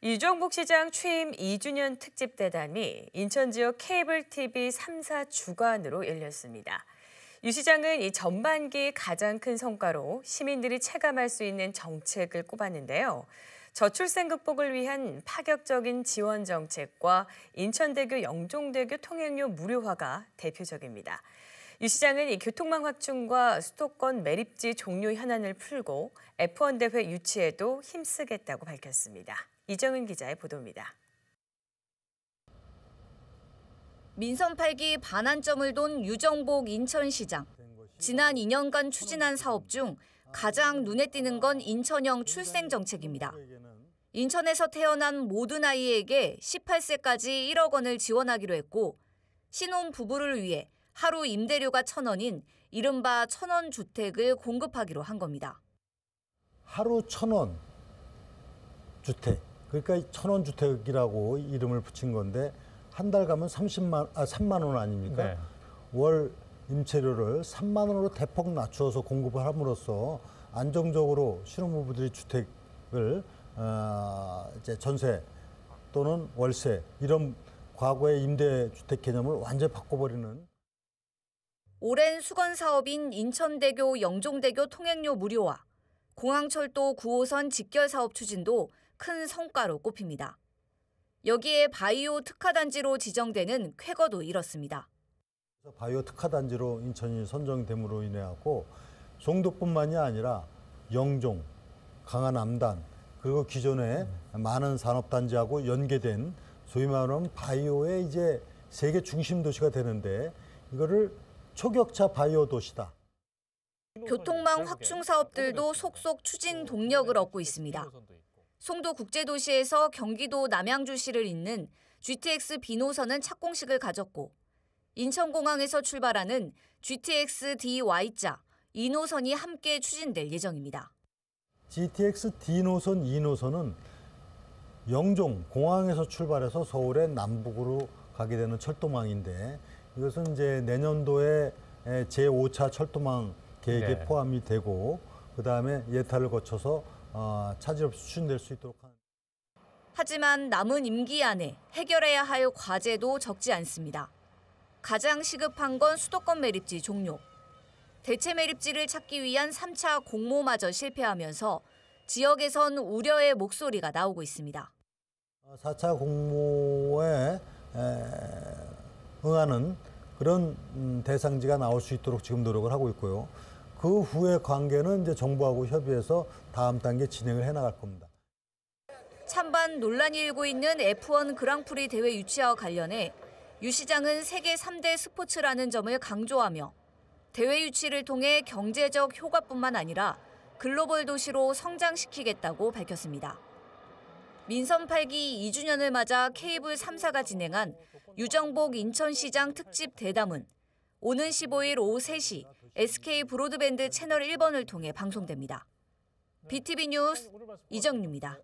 이종복 시장 취임 2주년 특집 대담이 인천 지역 케이블 TV 3사 주관으로 열렸습니다. 유 시장은 이 전반기 가장 큰 성과로 시민들이 체감할 수 있는 정책을 꼽았는데요. 저출생 극복을 위한 파격적인 지원 정책과 인천대교 영종대교 통행료 무료화가 대표적입니다. 유 시장은 이 교통망 확충과 수도권 매립지 종료 현안을 풀고 F1 대회 유치에도 힘쓰겠다고 밝혔습니다. 이정은 기자의 보도입니다. 민선 8기 반환점을 돈 유정복 인천시장. 지난 2년간 추진한 사업 중 가장 눈에 띄는 건 인천형 출생 정책입니다. 인천에서 태어난 모든 아이에게 18세까지 1억 원을 지원하기로 했고 신혼 부부를 위해 하루 임대료가 천 원인 이른바 천 원 주택을 공급하기로 한 겁니다. 하루 천 원 주택 그러니까 천 원 주택이라고 이름을 붙인 건데 한 달 가면 30만 아 3만 원 아닙니까? 네. 월 임차료를 3만 원으로 대폭 낮추어서 공급을 함으로써 안정적으로 신혼부부들이 주택을 어, 이제 전세 또는 월세 이런 과거의 임대주택 개념을 완전히 바꿔버리는. 오랜 수건 사업인 인천대교 영종대교 통행료 무료화, 공항철도 9호선 직결 사업 추진도 큰 성과로 꼽힙니다. 여기에 바이오 특화단지로 지정되는 쾌거도 이렇습니다. 바이오 특화단지로 인천이 선정됨으로 인해 갖고 송도뿐만이 아니라 영종, 강화남단 그리고 기존에 음. 많은 산업단지하고 연계된 소위 말하는 바이오의 이제 세계 중심 도시가 되는데 이거를 초격차 바이오 도시다. 교통망 확충 사업들도 속속 추진 동력을 얻고 있습니다. 송도 국제도시에서 경기도 남양주시를 잇는 GTX 비 노선은 착공식을 가졌고 인천공항에서 출발하는 GTX DY자 2노선이 함께 추진될 예정입니다. GTX D 노선 2노선은 영종 공항에서 출발해서 서울의 남북으로 가게 되는 철도망인데 이것은 이제 내년도에 제5차 철도망 계획에 네. 포함이 되고 그다음에 예타를 거쳐서 어, 차질 없이 추진될 수 있도록 하는. 하지만 남은 임기 안에 해결해야 할 과제도 적지 않습니다. 가장 시급한 건 수도권 매립지 종료. 대체 매립지를 찾기 위한 3차 공모마저 실패하면서 지역에선 우려의 목소리가 나오고 있습니다. 4차 어, 공모에 응하는 그런 음, 대상지가 나올 수 있도록 지금 노력을 하고 있고요. 그 후의 관계는 이제 정부하고 협의해서 다음 단계 진행을 해나갈 겁니다. 찬반 논란이 일고 있는 F1 그랑프리 대회 유치와 관련해 유 시장은 세계 3대 스포츠라는 점을 강조하며 대회 유치를 통해 경제적 효과뿐만 아니라 글로벌 도시로 성장시키겠다고 밝혔습니다. 민선 8기 2주년을 맞아 케이블 3사가 진행한 유정복 인천시장 특집 대담은 오는 15일 오후 3시 SK 브로드밴드 채널 1번을 통해 방송됩니다. BTV 뉴스 이정유입니다.